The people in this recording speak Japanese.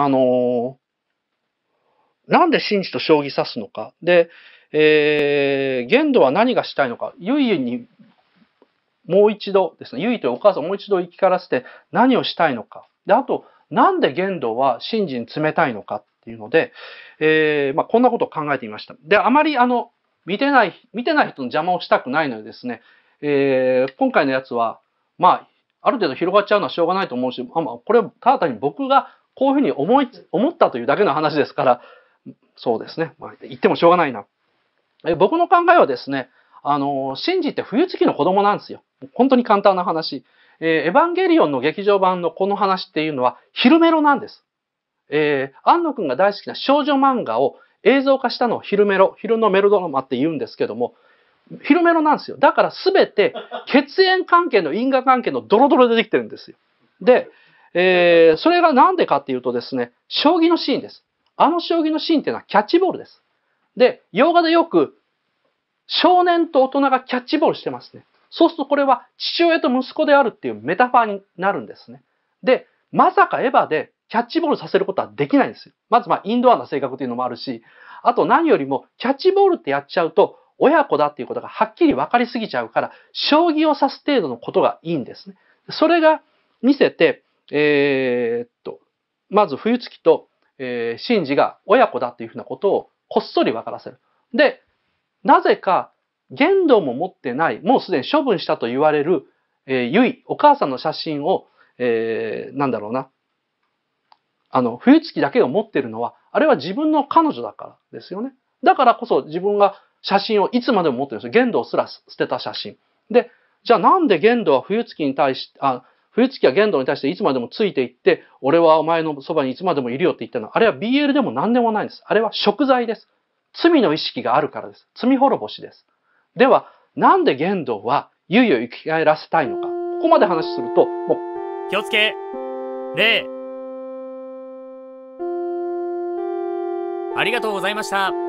あのー、なんで真摯と将棋指すのか。で、えー、玄度は何がしたいのか。ゆいにもう一度ですね、ゆいというお母さんもう一度生きからせて何をしたいのか。で、あと、なんで玄度は真治に冷たいのかっていうので、えー、まあ、こんなことを考えてみました。で、あまりあの、見てない、見てない人の邪魔をしたくないのでですね、えー、今回のやつは、まあ、ある程度広がっちゃうのはしょうがないと思うし、まあ、これはただ単に僕がこういうふうに思い、思ったというだけの話ですから、そうですね。まあ、言ってもしょうがないな。え僕の考えはですね、あの、信じて冬月の子供なんですよ。本当に簡単な話。えー、エヴァンゲリオンの劇場版のこの話っていうのは、昼メロなんです。えー、安野くんが大好きな少女漫画を映像化したのを昼メロ、昼のメロドラマって言うんですけども、昼メロなんですよ。だからすべて血縁関係の因果関係のドロドロでできてるんですよ。で、えー、それがなんでかっていうとですね、将棋のシーンです。あの将棋のシーンっていうのはキャッチボールです。で、洋画でよく少年と大人がキャッチボールしてますね。そうするとこれは父親と息子であるっていうメタファーになるんですね。で、まさかエヴァでキャッチボールさせることはできないんですよ。まずまあインドアな性格というのもあるし、あと何よりもキャッチボールってやっちゃうと親子だっていうことがはっきり分かりすぎちゃうから、将棋を指す程度のことがいいんですね。それが見せて、えー、っと、まず冬月と、えー、真ジが親子だっていうふうなことをこっそり分からせる。で、なぜか言動も持ってない、もうすでに処分したと言われる、えー、ゆい、お母さんの写真を、えー、なんだろうな。あの、冬月だけを持ってるのは、あれは自分の彼女だからですよね。だからこそ自分が写真をいつまでも持ってるんですよ。言動すら捨てた写真。で、じゃあなんで玄度は冬月に対して、あ、冬月は玄道に対していつまでもついていって、俺はお前のそばにいつまでもいるよって言ったのは、あれは BL でも何でもないんです。あれは食材です。罪の意識があるからです。罪滅ぼしです。では、なんで玄道は、ゆいを生き返らせたいのか。ここまで話すると、もう、気をつけ、礼。ありがとうございました。